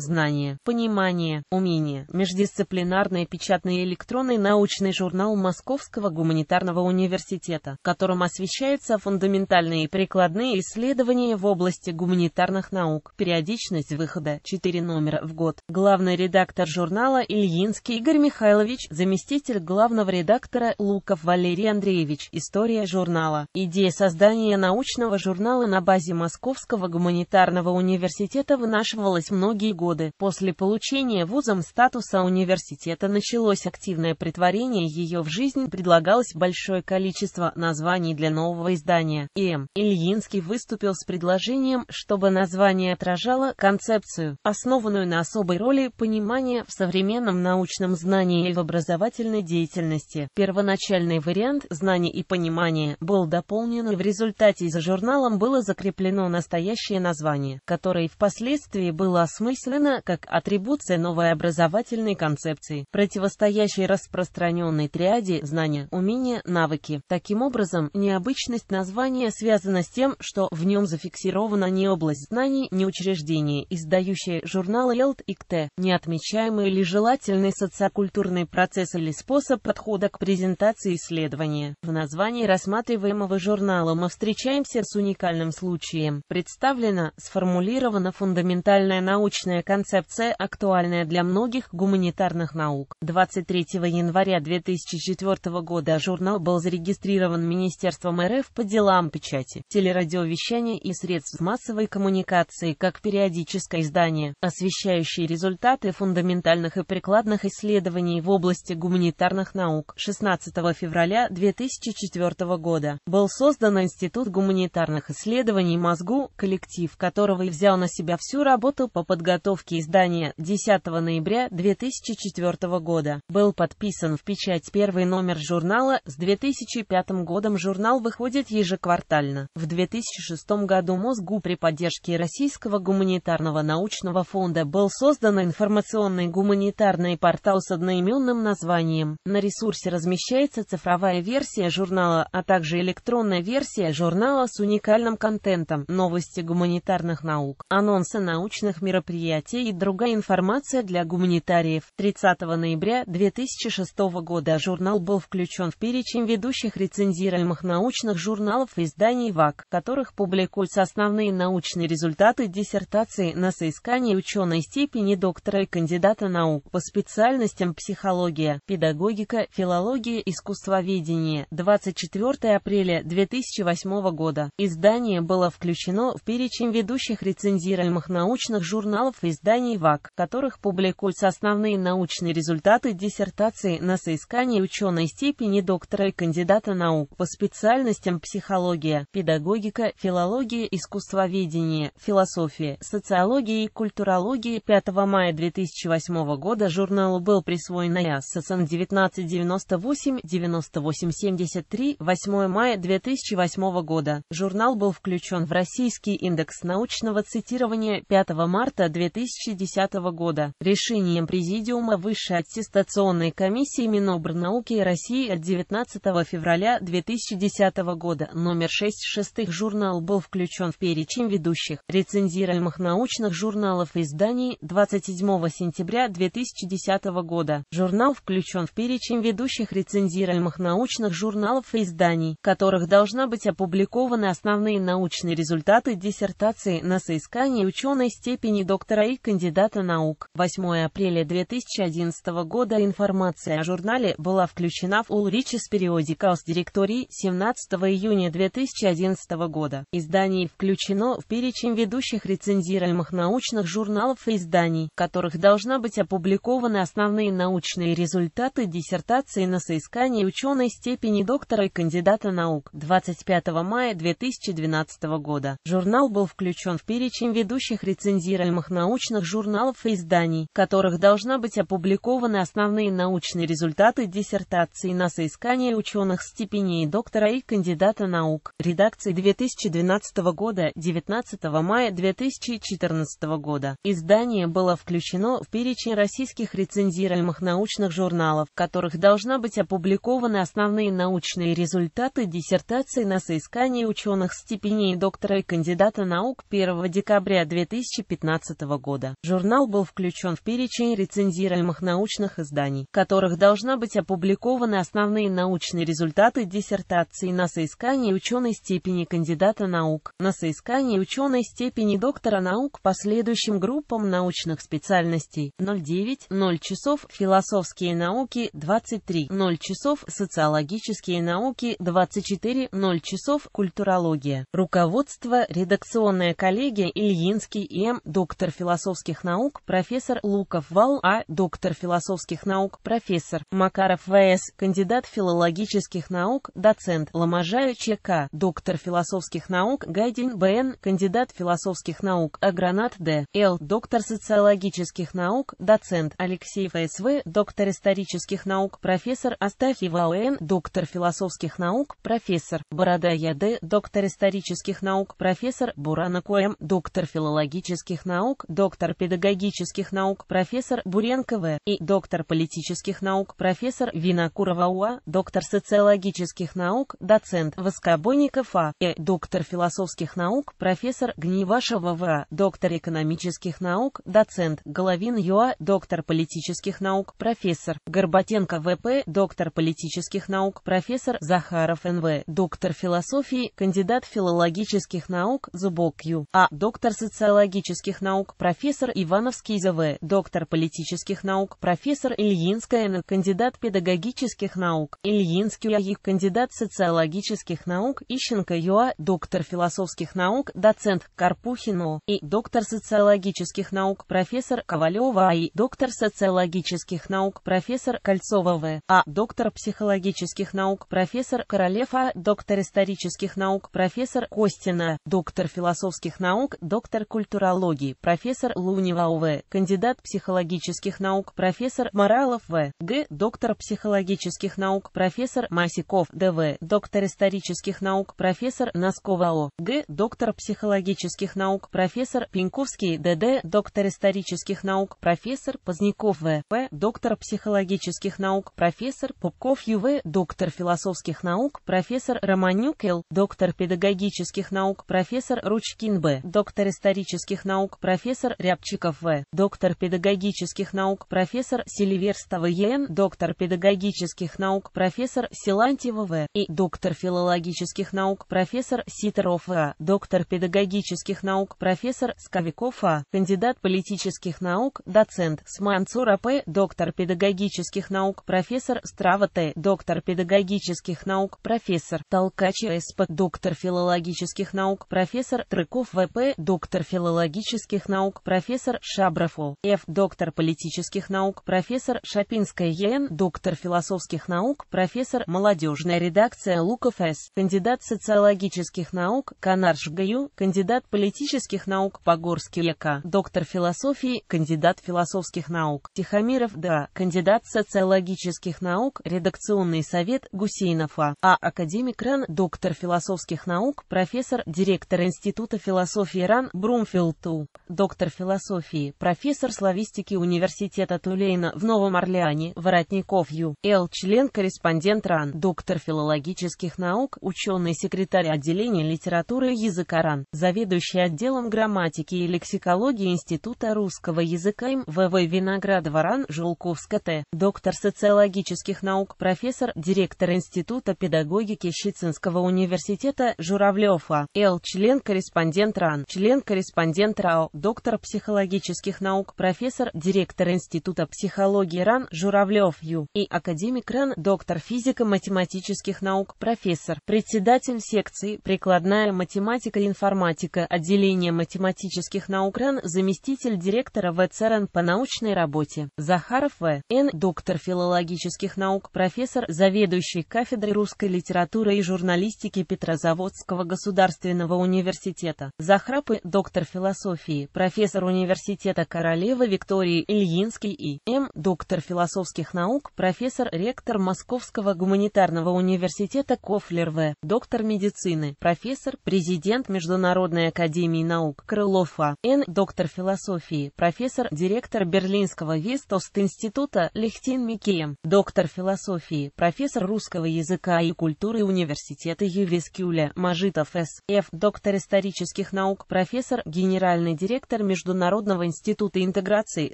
знания, понимание, умения. Междисциплинарный печатный и электронный научный журнал Московского гуманитарного университета, которым освещаются фундаментальные и прикладные исследования в области гуманитарных наук. Периодичность выхода 4 номера в год. Главный редактор журнала Ильинский Игорь Михайлович, заместитель главного редактора Луков Валерий Андреевич. История журнала. Идея создания научного журнала на базе Московского гуманитарного университета вынашивалась многие годы годы. После получения вузом статуса университета началось активное притворение ее в жизнь, предлагалось большое количество названий для нового издания. И М. Ильинский выступил с предложением, чтобы название отражало концепцию, основанную на особой роли понимания в современном научном знании и в образовательной деятельности. Первоначальный вариант «Знание и понимание» был дополнен, и в результате за журналом было закреплено настоящее название, которое впоследствии было осмыслено сына как атрибуция новой образовательной концепции, противостоящей распространенной триаде знания, умения, навыки. Таким образом, необычность названия связана с тем, что в нем зафиксирована не область знаний, не учреждение, издающее журналы Елт и КТ, не отмечаемый или желательный социокультурный процесс или способ подхода к презентации исследования. В названии рассматриваемого журнала мы встречаемся с уникальным случаем. Представлена, сформулирована фундаментальная научная концепция, актуальная для многих гуманитарных наук. 23 января 2004 года журнал был зарегистрирован Министерством РФ по делам печати, телерадиовещания и средств массовой коммуникации как периодическое издание, освещающее результаты фундаментальных и прикладных исследований в области гуманитарных наук. 16 февраля 2004 года был создан Институт гуманитарных исследований мозгу, коллектив которого и взял на себя всю работу по подготовке подготовки издания 10 ноября 2004 года. Был подписан в печать первый номер журнала. С 2005 годом журнал выходит ежеквартально. В 2006 году Мозгу при поддержке Российского гуманитарного научного фонда был создан информационный гуманитарный портал с одноименным названием. На ресурсе размещается цифровая версия журнала, а также электронная версия журнала с уникальным контентом, новости гуманитарных наук, анонсы научных мероприятий, мероприятия и другая информация для гуманитариев. 30 ноября 2006 года журнал был включен в перечень ведущих рецензируемых научных журналов изданий ВАК, в которых публикуются основные научные результаты диссертации на соискание ученой степени доктора и кандидата наук по специальностям психология, педагогика, филология, искусствоведение. 24 апреля 2008 года издание было включено в перечень ведущих рецензируемых научных журналов и изданий ВАК, в которых публикуются основные научные результаты диссертации на соискание ученой степени доктора и кандидата наук по специальностям психология, педагогика, филология, искусствоведение, философия, социология и культурология. 5 мая 2008 года журналу был присвоен АССН 1998-9873 8 мая 2008 года. Журнал был включен в Российский индекс научного цитирования 5 марта 2008 2010 года. Решением Президиума Высшей аттестационной комиссии Минобрнауки России от 19 февраля 2010 года номер 6 шестых журнал был включен в перечень ведущих рецензируемых научных журналов изданий 27 сентября 2010 года. Журнал включен в перечень ведущих рецензируемых научных журналов и изданий, в которых должна быть опубликованы основные научные результаты диссертации на соискание ученой степени доктора РАИ кандидата наук. 8 апреля 2011 года информация о журнале была включена в Ulrich's с директории 17 июня 2011 года. Издание включено в перечень ведущих рецензируемых научных журналов и изданий, в которых должна быть опубликованы основные научные результаты диссертации на соискание ученой степени доктора и кандидата наук. 25 мая 2012 года журнал был включен в перечень ведущих рецензируемых научных научных журналов и изданий, в которых должна быть опубликованы основные научные результаты диссертаций на соискание ученых степеней доктора и кандидата наук. Редакции 2012 года, 19 мая 2014 года. Издание было включено в перечень российских рецензируемых научных журналов, в которых должна быть опубликованы основные научные результаты диссертаций на соискание ученых степеней доктора и кандидата наук 1 декабря 2015 года года. Журнал был включен в перечень рецензируемых научных изданий, в которых должна быть опубликованы основные научные результаты диссертации на соискании ученой степени кандидата наук, на соискании ученой степени доктора наук по следующим группам научных специальностей 09, 0 часов философские науки 23, 0 часов социологические науки 24, 0 часов культурология. Руководство, редакционная коллегия Ильинский М., доктор философии философских наук, профессор Луков Вал А., доктор философских наук, профессор Макаров В.С., кандидат филологических наук, доцент Ломожаю ЧК, доктор философских наук Гайдин Б.Н., кандидат философских наук Агранат Д. Л., доктор социологических наук, доцент Алексеев С.В., доктор исторических наук, профессор Астафьев А.Н., доктор философских наук, профессор Борода Яд, доктор исторических наук, профессор Буранакуэм, доктор филологических наук, доктор доктор педагогических наук профессор Буренко В. и доктор политических наук профессор Винокурова УА, доктор социологических наук, доцент Воскобойников А. и доктор философских наук профессор Гневашева В. А, доктор экономических наук, доцент Головин ЮА, доктор политических наук профессор Горбатенко ВП, доктор политических наук профессор Захаров НВ, доктор философии, кандидат филологических наук Зубок Ю.А. доктор социологических наук профессор профессор Ивановский ЗВ, доктор политических наук, профессор Ильинская Н, кандидат педагогических наук, Ильинский АИ, кандидат социологических наук, Ищенко ЮА, доктор философских наук, доцент Карпухино и доктор социологических наук, профессор Ковалева АИ, доктор социологических наук, профессор Кольцова В, а доктор психологических наук, профессор Королев А, доктор исторических наук, профессор Костина, доктор философских наук, доктор культурологии, профессор профессор Лунева О.В., кандидат психологических наук, профессор Моралов В. Г., доктор психологических наук, профессор Масиков Д.В., доктор исторических наук, профессор Носкова О. Г., доктор психологических наук, профессор Пеньковский Д.Д., доктор исторических наук, профессор Поздняков В. В. доктор психологических наук, профессор Попков Ю.В., доктор философских наук, профессор Романюк Л., доктор педагогических наук, профессор Ручкин Б., доктор исторических наук, профессор профессор Рябчиков В., доктор педагогических наук, профессор Селиверстова ЕН, доктор педагогических наук, профессор Силантьева В. и доктор филологических наук, профессор Ситеров А., доктор педагогических наук, профессор Скавиков А., кандидат политических наук, доцент Сманцура П., доктор педагогических наук, профессор Страва Т., доктор педагогических наук, профессор Толкачи СП, доктор филологических наук, профессор Трыков ВП, доктор филологических наук, профессор Шабрафол, Ф. доктор политических наук, профессор Шапинская ЕН, доктор философских наук, профессор молодежная редакция Луков С., кандидат социологических наук, Канарш ГЮ, кандидат политических наук, Погорский ЕК, доктор философии, кандидат философских наук, Тихомиров Д.А., кандидат социологических наук, редакционный совет Гусейнов А., а. академик РАН, доктор философских наук, профессор, директор Института философии РАН Брумфилд У., доктор доктор философии, профессор славистики Университета Тулейна в Новом Орлеане, Воротников Ю. Л. Член-корреспондент РАН, доктор филологических наук, ученый-секретарь отделения литературы и языка РАН, заведующий отделом грамматики и лексикологии Института русского языка им В.В. Виноградова РАН, Жулковска Т., доктор социологических наук, профессор, директор Института педагогики Щецинского университета Журавлев А. Л. Член-корреспондент РАН, член-корреспондент РАО, доктор психологических наук, профессор, директор Института психологии РАН Журавлев Ю. И академик РАН, доктор физико-математических наук, профессор, председатель секции «Прикладная математика и информатика» отделения математических наук РАН, заместитель директора ВЦРН по научной работе. Захаров В. Н. Доктор филологических наук, профессор, заведующий кафедрой русской литературы и журналистики Петрозаводского государственного университета. Захрапы, доктор философии, профессор профессор университета королевы Виктории Ильинский и М. доктор философских наук, профессор-ректор Московского гуманитарного университета Кофлер В., доктор медицины, профессор, президент Международной академии наук Крылов А. Н., доктор философии, профессор, директор Берлинского Вестост-института Лехтин Микеем, доктор философии, профессор русского языка и культуры университета Ювескюля Мажитов С. Ф., доктор исторических наук, профессор, генеральный директор Международного Международного института интеграции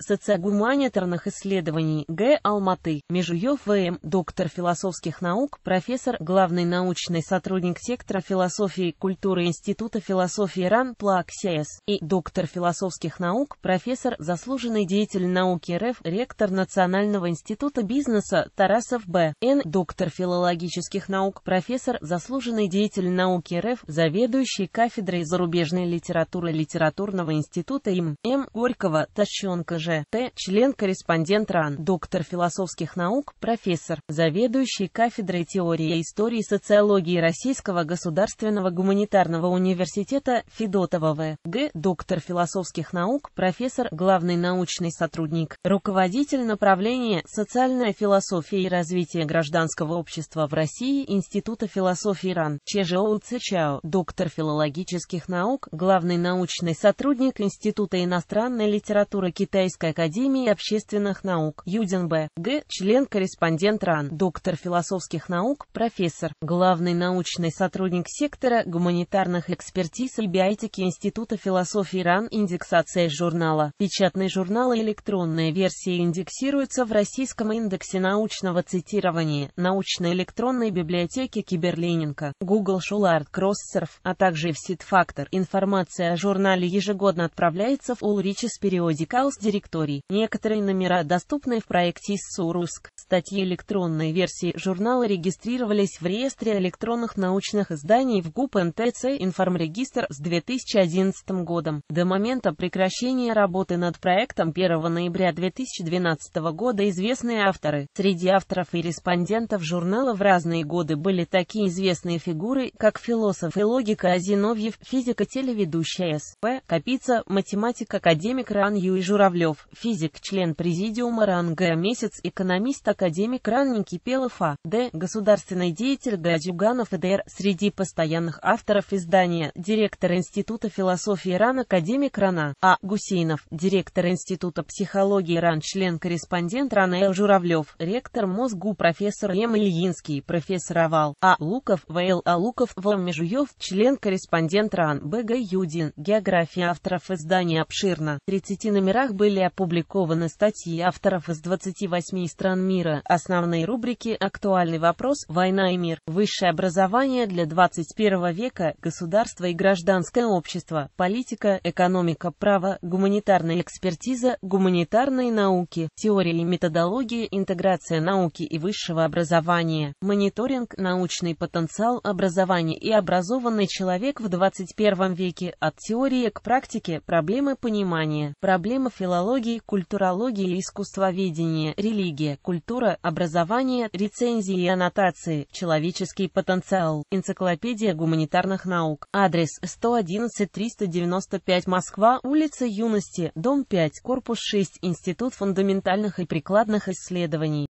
социогуманитарных исследований Г. Алматы, Межуев В.М., доктор философских наук, профессор, главный научный сотрудник сектора философии и культуры Института философии РАН Плаксиэс и доктор философских наук, профессор, заслуженный деятель науки РФ, ректор Национального института бизнеса Тарасов Б. Н., доктор филологических наук, профессор, заслуженный деятель науки РФ, заведующий кафедрой зарубежной литературы Литературного института им. М. Горького, Тащенко Ж. Т. Член-корреспондент РАН, доктор философских наук, профессор, заведующий кафедрой теории и истории социологии Российского государственного гуманитарного университета Федотова В. Г. Доктор философских наук, профессор, главный научный сотрудник, руководитель направления «Социальная философия и развитие гражданского общества в России» Института философии РАН, Чежоу Цичао, доктор филологических наук, главный научный сотрудник Института Института иностранной литературы Китайской академии общественных наук, Юдин Б. Г., член-корреспондент РАН, доктор философских наук, профессор, главный научный сотрудник сектора гуманитарных экспертиз и биотики Института философии РАН, индексация журнала. Печатный журнал и электронная версия индексируются в Российском индексе научного цитирования, научно-электронной библиотеки Киберленинка, Google Шулард Кроссерф, а также в Ситфактор. Информация о журнале ежегодно отправляется в Full Riches Periodicals Directory. Некоторые номера доступны в проекте СУРУСК. Статьи электронной версии журнала регистрировались в реестре электронных научных изданий в ГУП НТЦ Информрегистр с 2011 годом. До момента прекращения работы над проектом 1 ноября 2012 года известные авторы. Среди авторов и респондентов журнала в разные годы были такие известные фигуры, как философ и логика Азиновьев, физика-телеведущая С.П. Капица, математика, математик, академик РАН Юрий Журавлев, физик, член президиума РАН Г. Месяц, экономист, академик РАН Никипелов А. Д. Государственный деятель Г. Дюганов и э Д.Р. Среди постоянных авторов издания, директор Института философии РАН академик РАНА А. Гусейнов, директор Института психологии РАН, член-корреспондент РАН Л. Журавлев, ректор Мозгу профессор М. Ильинский, профессор Овал А. Луков, В.Л. А. Луков, В. Межуев, член-корреспондент РАН Б. Г. Юдин, география авторов издания издании обширно. В 30 номерах были опубликованы статьи авторов из 28 стран мира. Основные рубрики «Актуальный вопрос», «Война и мир», «Высшее образование для 21 века», «Государство и гражданское общество», «Политика», «Экономика», «Право», «Гуманитарная экспертиза», «Гуманитарные науки», «Теория и методология», «Интеграция науки и высшего образования», «Мониторинг», «Научный потенциал образования и образованный человек в 21 веке», «От теории к практике», «Проблемы Проблемы понимания, проблемы филологии, культурологии и искусствоведения, религия, культура, образование, рецензии и аннотации, человеческий потенциал, энциклопедия гуманитарных наук, адрес 111-395 Москва, улица Юности, дом 5, корпус 6, Институт фундаментальных и прикладных исследований.